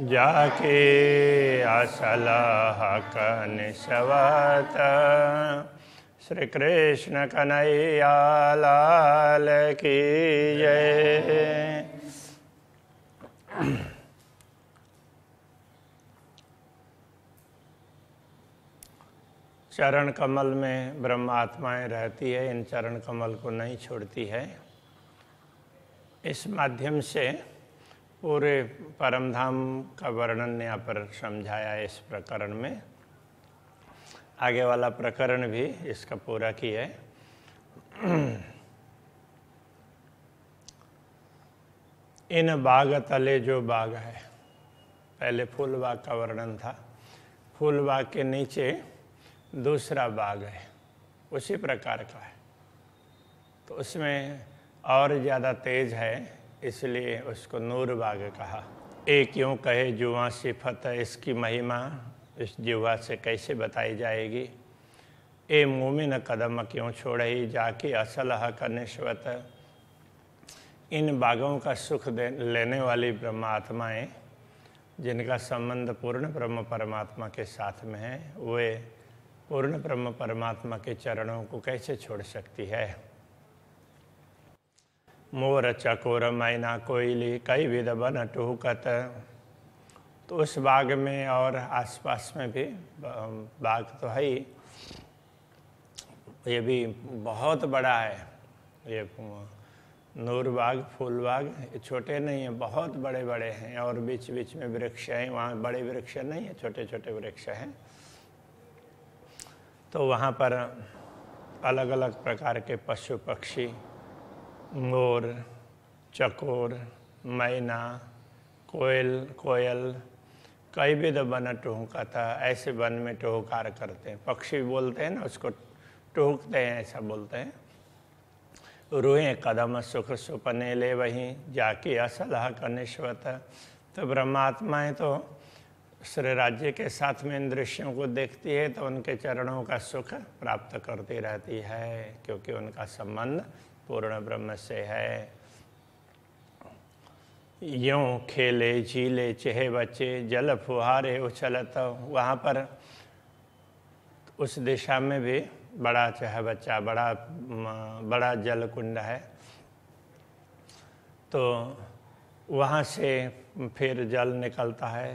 जाके असलाह कन सवत श्री कृष्ण कन्हैया लाल की जय चरण कमल में ब्रह्मात्माएं रहती है इन चरण कमल को नहीं छोड़ती है इस माध्यम से पूरे परमधाम का वर्णन यहाँ पर समझाया इस प्रकरण में आगे वाला प्रकरण भी इसका पूरा किया है इन बाग तले जो बाग है पहले फूल बाग का वर्णन था फूल बाग के नीचे दूसरा बाग है उसी प्रकार का है तो उसमें और ज़्यादा तेज है इसलिए उसको नूर बाग कहा एक यूँ कहे जुआ सिफत इसकी महिमा इस जुआ से कैसे बताई जाएगी ए मोमिन कदम क्यों ही जाके असल हक निश्वत इन बागों का सुख दे लेने वाली परमात्माएँ जिनका संबंध पूर्ण ब्रह्म परमात्मा के साथ में है वे पूर्ण ब्रह्म परमात्मा के चरणों को कैसे छोड़ सकती है मोर चकोर मैना कोयली कई विध बन टूकत तो उस बाग में और आसपास में भी बाग तो है ही ये भी बहुत बड़ा है ये नूर बाग फूल बाग छोटे नहीं हैं बहुत बड़े बड़े हैं और बीच बीच में वृक्ष हैं वहाँ बड़े वृक्ष नहीं हैं छोटे छोटे वृक्ष हैं तो वहाँ पर अलग अलग प्रकार के पशु पक्षी मोर चकोर मैना कोयल कोयल कई भी तो बन टोहका था ऐसे वन में टोहकार करते हैं पक्षी बोलते हैं ना उसको टोहकते हैं ऐसा बोलते हैं रोए कदम सुख सुपने ले वहीं जाके असलह कनिश्वत तो ब्रह्मात्माएं तो श्री राज्य के साथ में इन दृश्यों को देखती है तो उनके चरणों का सुख प्राप्त करती रहती है क्योंकि उनका संबंध पूर्ण ब्रह्म से है यूँ खेले झीले चेहे बच्चे जल फुहारे उछलत वहाँ पर उस दिशा में भी बड़ा चह बच्चा बड़ा बड़ा जल कुंड है तो वहाँ से फिर जल निकलता है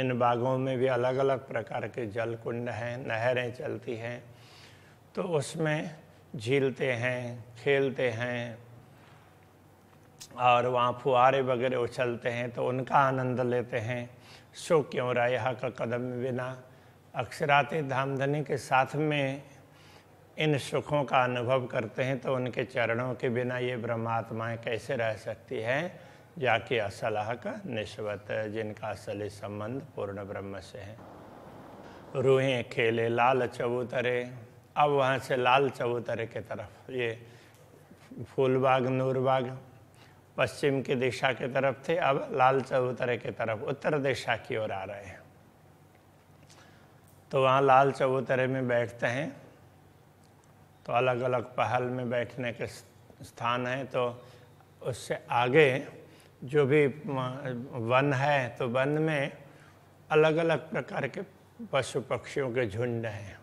इन बागों में भी अलग अलग प्रकार के जल कुंड हैं नहरें चलती हैं तो उसमें झीलते हैं खेलते हैं और वहाँ फुहारे वगैरह उछलते हैं तो उनका आनंद लेते हैं शो क्यों यहाँ का कदम बिना अक्षराती धामधनी के साथ में इन सुखों का अनुभव करते हैं तो उनके चरणों के बिना ये ब्रह्मात्माएँ कैसे रह सकती हैं जाके असलह का निस्वत जिनका असली संबंध पूर्ण ब्रह्म से है रूहें खेले लाल चबूतरे अब वहाँ से लाल चबूतरे के तरफ ये फूलबाग नूरबाग पश्चिम की दिशा की तरफ थे अब लाल चबूतरे की तरफ उत्तर दिशा की ओर आ रहे हैं तो वहाँ लाल चबूतरे में बैठते हैं तो अलग अलग पहल में बैठने के स्थान हैं तो उससे आगे जो भी वन है तो वन में अलग अलग प्रकार के पशु पक्षियों के झुंड हैं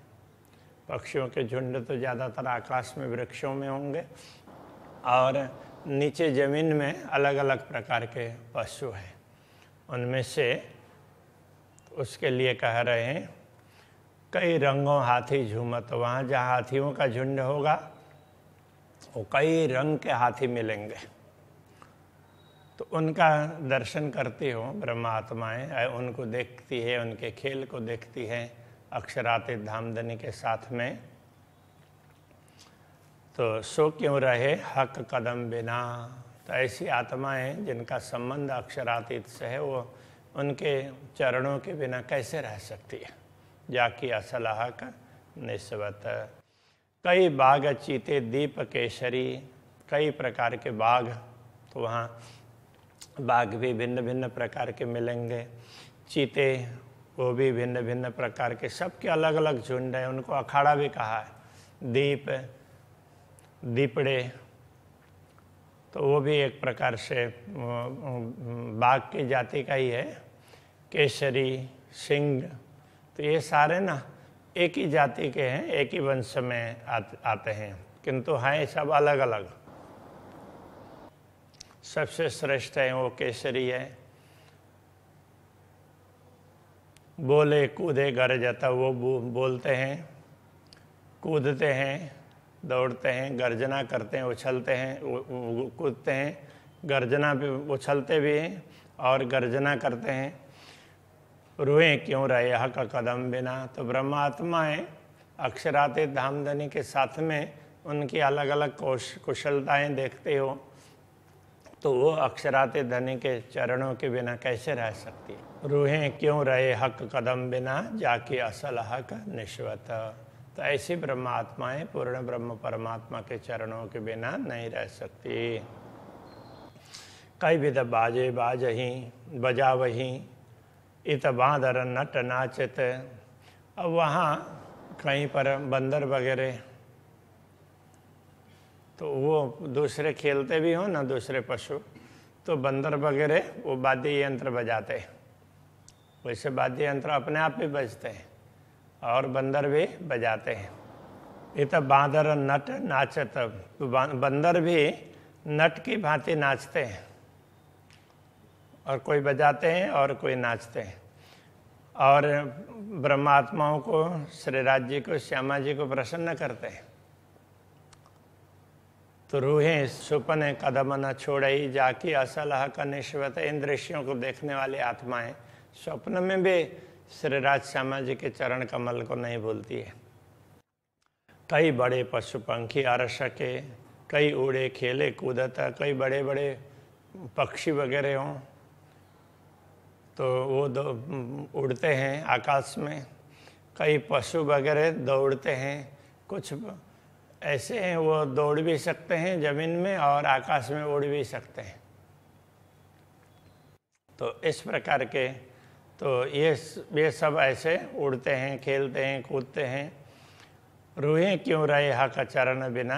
पक्षियों के झुंड तो ज़्यादातर आकाश में वृक्षों में होंगे और नीचे ज़मीन में अलग अलग प्रकार के पशु हैं उनमें से उसके लिए कह रहे हैं कई रंगों हाथी झूमत वहाँ जहाँ हाथियों का झुंड होगा वो कई रंग के हाथी मिलेंगे तो उनका दर्शन करती हो ब्रह्मात्माएँ उनको देखती है उनके खेल को देखती हैं अक्षराते धामदनी के साथ में तो सो क्यों रहे हक कदम बिना तो ऐसी आत्माएं जिनका संबंध अक्षरातीत से है वो उनके चरणों के बिना कैसे रह सकती है जाकि हक निस्बत कई बाघ चीते दीप केसरी कई प्रकार के बाघ तो वहाँ बाघ भी भिन्न भिन्न प्रकार के मिलेंगे चीते वो भी भिन्न भिन्न प्रकार के सबके अलग अलग झुंड हैं उनको अखाड़ा भी कहा है दीप दीपड़े तो वो भी एक प्रकार से बाघ की जाति का ही है केसरी सिंह तो ये सारे ना एक ही जाति के हैं एक ही वंश में आते हैं किंतु हैं हाँ, सब अलग अलग सबसे श्रेष्ठ है वो केसरी है बोले कूदे घर जाता वो बोलते हैं कूदते हैं दौड़ते हैं गर्जना करते हैं उछलते हैं कूदते हैं गर्जना भी उछलते भी हैं और गर्जना करते हैं रुए क्यों रहे का कदम बिना तो ब्रह्मात्माएँ अक्षराते धामधनी के साथ में उनकी अलग अलग कौश कुशलताएँ देखते हो तो वो अक्षराते धनी के चरणों के बिना कैसे रह सकती रूहें क्यों रहे हक कदम बिना जाके असल हक निश्वत तो ऐसी ब्रह्मात्माएं पूर्ण ब्रह्म परमात्मा के चरणों के बिना नहीं रह सकती कई विध बाजे बाजही बजा वही इत बाँधर नट नाचत अब वहाँ कहीं पर बंदर वगैरह तो वो दूसरे खेलते भी हों ना दूसरे पशु तो बंदर वगैरह वो वाद्य यंत्र बजाते हैं वैसे वाद्य यंत्र अपने आप ही बजते हैं और बंदर भी बजाते हैं ये तो बांदर नट नाचत तो बंदर भी नट की भांति नाचते हैं और कोई बजाते हैं और कोई नाचते हैं और ब्रह्मात्माओं को श्री राज्य को श्यामा जी को प्रसन्न करते हैं तो रूहें सुपने कदम न ही जाकी असलह का निश्वत इन दृश्यों को देखने वाली आत्माएं स्वप्न में भी श्रीराज श्यामा जी के चरण कमल को नहीं भूलती है कई बड़े पशु पंखी आरसके कई उड़े खेले कूदत कई बड़े बड़े पक्षी वगैरह हों तो वो दो उड़ते हैं आकाश में कई पशु वगैरह दौड़ते हैं कुछ ऐसे हैं वो दौड़ भी सकते हैं ज़मीन में और आकाश में उड़ भी सकते हैं तो इस प्रकार के तो ये ये सब ऐसे उड़ते हैं खेलते हैं कूदते हैं रूहें क्यों रहे हक चरण बिना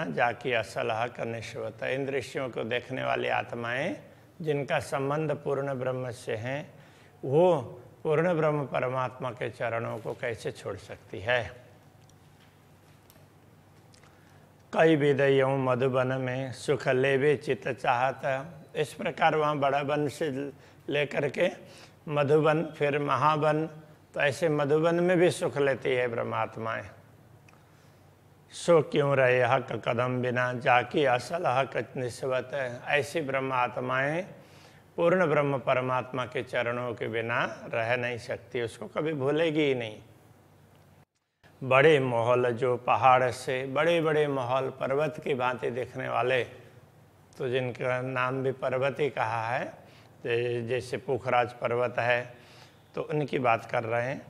असल हक निश्वत इन दृश्यों को देखने वाली आत्माएं जिनका संबंध पूर्ण ब्रह्म से हैं वो पूर्ण ब्रह्म परमात्मा के चरणों को कैसे छोड़ सकती है कई विदयों मधुबन में सुख लेवे चित चाहता इस प्रकार वहाँ बड़ा वन से लेकर के मधुबन फिर महावन तो ऐसे मधुबन में भी सुख लेती है परमात्माएँ सो क्यों रहे हक कदम बिना जाके असल हक है ऐसी ब्रह्मात्माएँ पूर्ण ब्रह्म परमात्मा के चरणों के बिना रह नहीं सकती उसको कभी भूलेगी ही नहीं बड़े माहौल जो पहाड़ से बड़े बड़े माहौल पर्वत की भांति देखने वाले तो जिनका नाम भी पर्वत ही कहा है जैसे पुखराज पर्वत है तो उनकी बात कर रहे हैं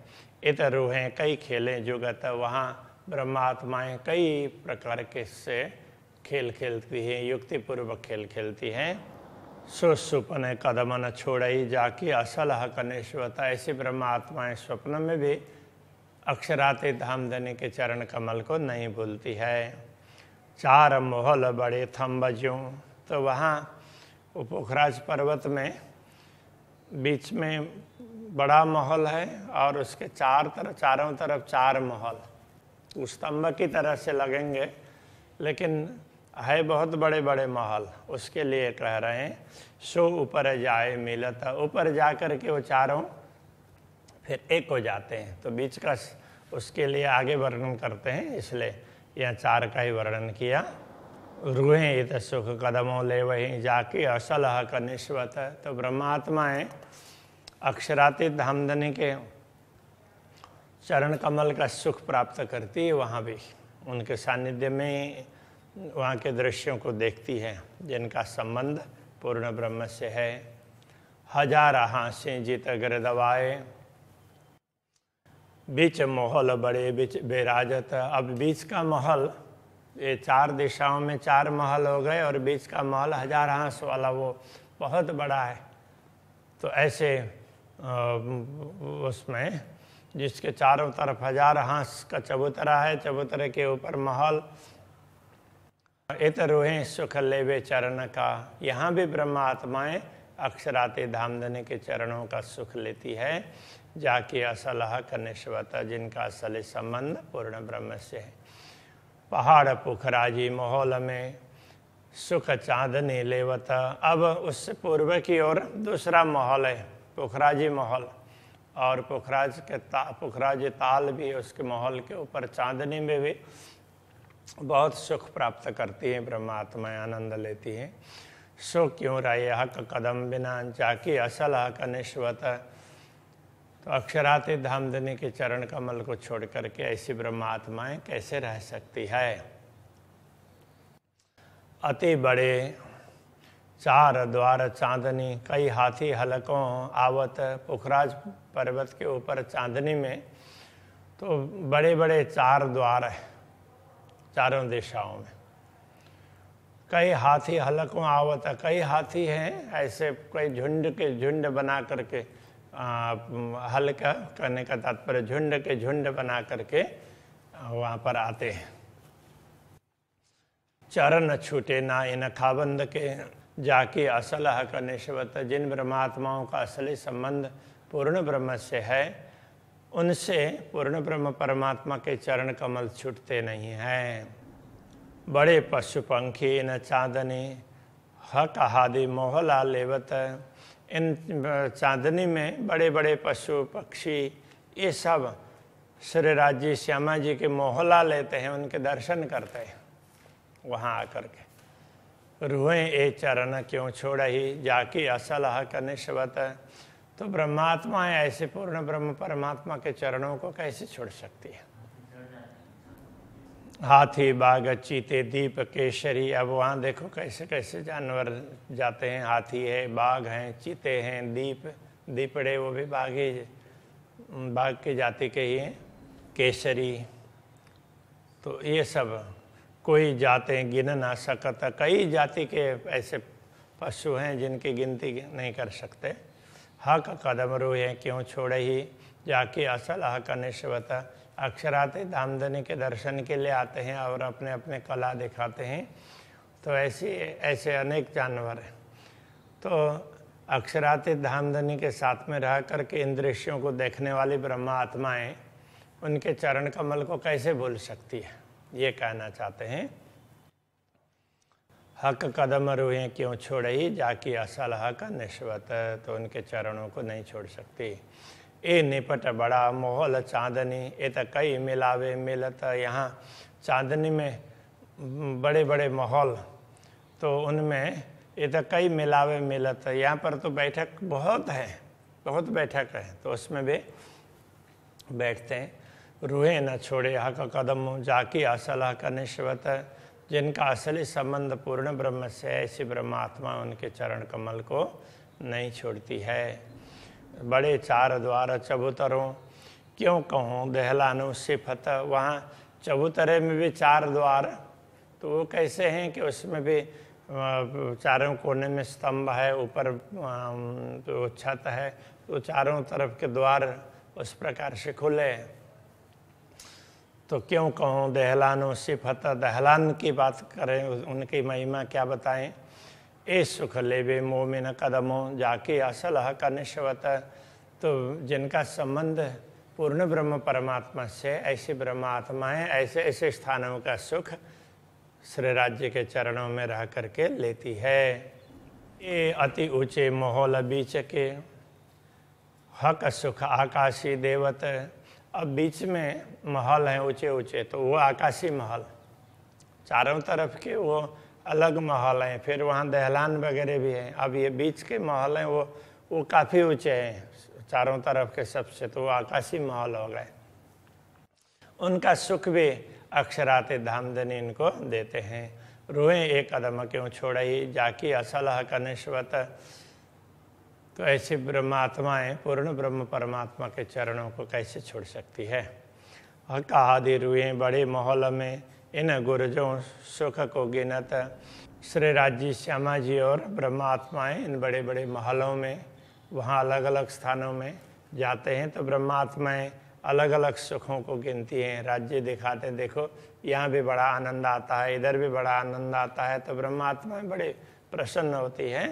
इतर रूहें कई खेलें जुगत वहाँ ब्रह्मात्माएं कई प्रकार के से खेल खेलती हैं युक्तिपूर्वक खेल खेलती हैं सुसुपन कदमन ही जाके असल हकनेश्वता ऐसी ब्रह्मात्माएं स्वप्न में भी धाम धामधनी के चरण कमल को नहीं भूलती है चार मोहल बड़े ज्यों तो वहाँ पोखराज पर्वत में बीच में बड़ा महल है और उसके चार तरफ चारों तरफ चार महल उस स्तंभ की तरह से लगेंगे लेकिन है बहुत बड़े बड़े महल उसके लिए कह रहे हैं सो ऊपर जाए मिलत ऊपर जा कर के वो चारों फिर एक हो जाते हैं तो बीच का उसके लिए आगे वर्णन करते हैं इसलिए यह चार का ही वर्णन किया रूहें तो सुख कदमों ले वहीं जाके असलह का निस्वत है तो है अक्षराती धामधनी के चरण कमल का सुख प्राप्त करती है वहाँ भी उनके सानिध्य में वहाँ के दृश्यों को देखती है जिनका संबंध पूर्ण ब्रह्म से है हजार हाँसें जीत अगर दवाए बीच माहौल बड़े बीच बेराजत अब बीच का महल ये चार दिशाओं में चार महल हो गए और बीच का महल हजार हाँस वाला वो बहुत बड़ा है तो ऐसे उसमें जिसके चारों तरफ हजार हाँस का चबूतरा है चबूतरे के ऊपर महल इत रूहें सुख लेवे चरण का यहाँ भी ब्रह्मात्माएं अक्षराते धामधने के चरणों का सुख लेती है जाके असलाह कनिश्वता जिनका असल संबंध पूर्ण ब्रह्म से है पहाड़ पुखराजी माहौल में सुख चांदनी लेवत अब उससे पूर्व की ओर दूसरा माहौल है पुखराजी माहौल और पुखराज के ता पुखराज ताल भी उसके माहौल के ऊपर चांदनी में भी बहुत सुख प्राप्त करती हैं परमात्माएँ आनंद लेती हैं सो क्यों राय हक कदम बिना जाके असल हक निश्वत तो अक्षराते धामधनी के चरण कमल को छोड़ करके ऐसी ब्रह्मात्माएं कैसे रह सकती है अति बड़े चार द्वार चांदनी कई हाथी हलकों आवत पुखराज पर्वत के ऊपर चांदनी में तो बड़े बड़े चार द्वार है चारों दिशाओं में कई हाथी हलकों आवत कई हाथी हैं ऐसे कई झुंड के झुंड बना करके हल का करने का तात्पर्य झुंड के झुंड बना करके वहाँ पर आते हैं चरण छूटे ना इन खाबंद के जाके असल हक निश्वत जिन ब्रह्मात्माओं का असली संबंध पूर्ण ब्रह्म से है उनसे पूर्ण ब्रह्म परमात्मा के चरण कमल छूटते नहीं हैं बड़े पशु पंखी न चांदनी हक हादि मोहला लेवत इन चांदनी में बड़े बड़े पशु पक्षी ये सब श्री राज्य श्यामा जी के मोहला लेते हैं उनके दर्शन करते हैं वहाँ आकर के रुए ए चरण क्यों ही जाके असलह है तो ब्रह्मात्मा ऐसे पूर्ण ब्रह्म परमात्मा के चरणों को कैसे छोड़ सकती है हाथी बाघ चीते दीप केशरी अब वहाँ देखो कैसे कैसे जानवर जाते हैं हाथी है बाघ हैं चीते हैं दीप दीपड़े वो भी बाघ ही बाघ की जाति के ही हैं केसरी तो ये सब कोई जाते गिन ना सकता कई जाति के ऐसे पशु हैं जिनकी गिनती नहीं कर सकते हक कदम रू है क्यों छोड़े ही जाके असल हक निश्वता अक्षराते दामदनी के दर्शन के लिए आते हैं और अपने अपने कला दिखाते हैं तो ऐसे ऐसे अनेक जानवर हैं तो अक्षराते धामधनी के साथ में रह कर के इन दृश्यों को देखने वाली ब्रह्मा आत्माएं उनके चरण कमल को कैसे भूल सकती है ये कहना चाहते हैं हक कदम रूहें क्यों ही जाकी असल हक निश्वत तो उनके चरणों को नहीं छोड़ सकती ए निपट बड़ा मोहल चांदनी ए तो कई मिलावे मिलत यहाँ चांदनी में बड़े बड़े माहौल तो उनमें ये तो कई मिलावे मिलत है यहाँ पर तो बैठक बहुत है बहुत बैठक है तो उसमें भी बैठते हैं रूहे न छोड़े हक कदम जाके असल हक निश्वत है जिनका असली संबंध पूर्ण ब्रह्म से ऐसी ब्रह्मात्मा उनके चरण कमल को नहीं छोड़ती है बड़े चार द्वार चबूतरों क्यों कहूँ दहलानु सिफत वहाँ चबूतरे में भी चार द्वार तो वो कैसे हैं कि उसमें भी चारों कोने में स्तंभ है ऊपर तो छत है तो चारों तरफ के द्वार उस प्रकार से खुले तो क्यों कहूँ दहलानो सिफत दहलान की बात करें उनकी महिमा क्या बताएं सुख लेवे मोमिन कदमों जाके असलह का निश्वत तो जिनका संबंध पूर्ण ब्रह्म परमात्मा से ऐसे ब्रह्म आत्माएँ ऐसे ऐसे स्थानों का सुख श्री राज्य के चरणों में रह करके लेती है ये अति ऊँचे माहौल बीच के हक सुख आकाशी देवत अब बीच में महल हैं ऊँचे ऊँचे तो वो आकाशी महल चारों तरफ के वो अलग माहौल हैं फिर वहाँ दहलान वगैरह भी हैं अब ये बीच के माहौल हैं वो वो काफ़ी ऊँचे हैं चारों तरफ के सबसे तो वो आकाशी माहौल हो गए उनका सुख भी अक्षराते धामधनी इनको देते हैं रोए एक कदम क्यों ही जाकि असलह कनिष्वत तो ऐसी ब्रह्मात्माएं पूर्ण ब्रह्म परमात्मा के चरणों को कैसे छोड़ सकती है हक आदि रुए बड़े माहौल में એના ગુરુજો सुख को गिनत था श्री राजी श्यामा जी और ब्रह्मात्माएं इन बड़े बड़े महलों में वहाँ अलग अलग स्थानों में जाते हैं तो ब्रह्मात्माएं अलग अलग सुखों को गिनती हैं राज्य दिखाते हैं देखो यहाँ भी बड़ा आनंद आता है इधर भी बड़ा आनंद आता है तो ब्रह्मात्माएं बड़े प्रसन्न होती हैं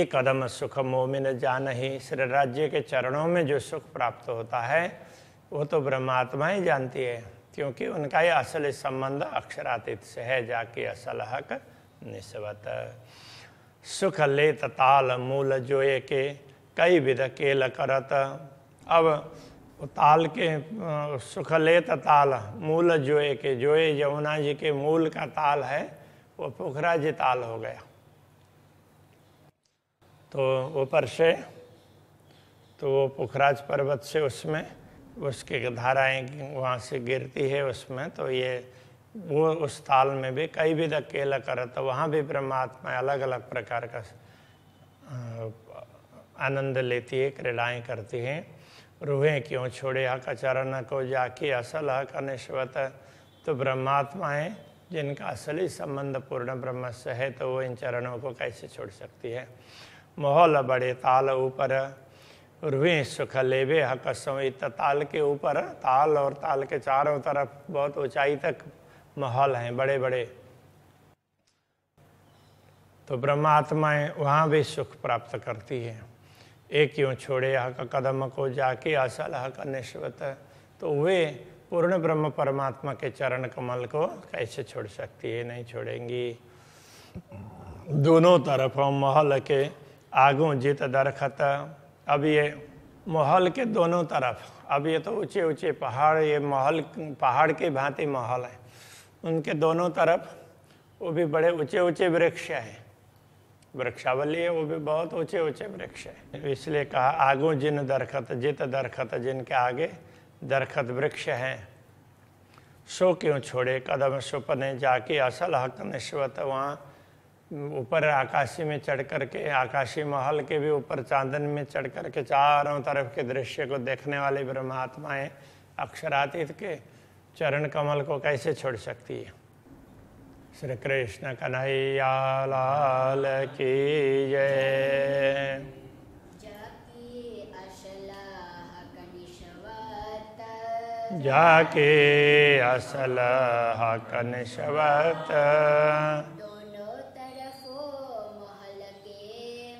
एक कदम सुख मोमिन जान ही श्री राज्य के चरणों में जो सुख प्राप्त होता है वो तो ब्रह्मात्माएं जानती है क्योंकि उनका ये असल संबंध अक्षरातीत से है जाके असल हक निस्बत सुख लेत ताल मूल जो के कई विध केल करत अब ताल के सुख लेत ताल मूल जोए के जोए यमुना जी के मूल का ताल है वो पोखरा जी ताल हो गया तो ऊपर से तो वो पोखराज पर्वत से उसमें उसके धाराएं वहाँ से गिरती है उसमें तो ये वो उस ताल में भी कई विध अकेला कर तो वहाँ भी परमात्मा अलग अलग प्रकार का आनंद लेती है क्रीड़ाएँ करती हैं रूहें क्यों छोड़े हक चरण को जाके असल हक तो ब्रह्मात्मा है जिनका असली संबंध पूर्ण ब्रह्म से है तो वो इन चरणों को कैसे छोड़ सकती है माहौल बड़े ताल ऊपर रुए सुख लेवे हक समित ताल के ऊपर ताल और ताल के चारों तरफ बहुत ऊंचाई तक महल हैं बड़े बड़े तो ब्रह्मात्माएं वहाँ भी सुख प्राप्त करती है एक यूँ छोड़े हक कदम को जाके असल हक निश्वत तो वे पूर्ण ब्रह्म परमात्मा के चरण कमल को कैसे छोड़ सकती है नहीं छोड़ेंगी दोनों तरफ महल के आगू जित दरखत अब ये महल के दोनों तरफ अब ये तो ऊंचे ऊंचे पहाड़ ये महल पहाड़ के भांति महल है उनके दोनों तरफ वो भी बड़े ऊंचे ऊंचे वृक्ष हैं वृक्षावली है वो भी बहुत ऊंचे ऊंचे वृक्ष है इसलिए कहा आगो जिन दरखत जित दरखत जिनके आगे दरखत वृक्ष हैं सो क्यों छोड़े कदम सुपने जाके असल हक निश्वत वहाँ ऊपर आकाशी में चढ़ करके आकाशी महल के भी ऊपर चांदन में चढ़ करके चारों तरफ के दृश्य को देखने वाले ब्रह्मात्माएं अक्षरातीत के चरण कमल को कैसे छोड़ सकती है श्री कृष्ण कन्हैया लाल की जय जाके असलह शवत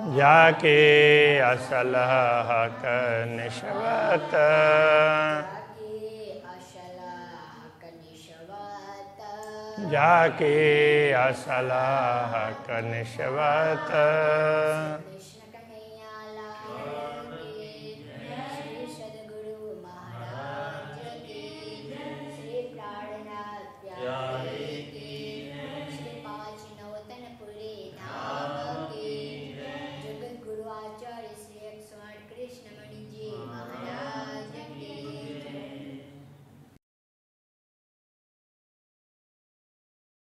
जाके असल हक निशवत जाके असल हक निशवत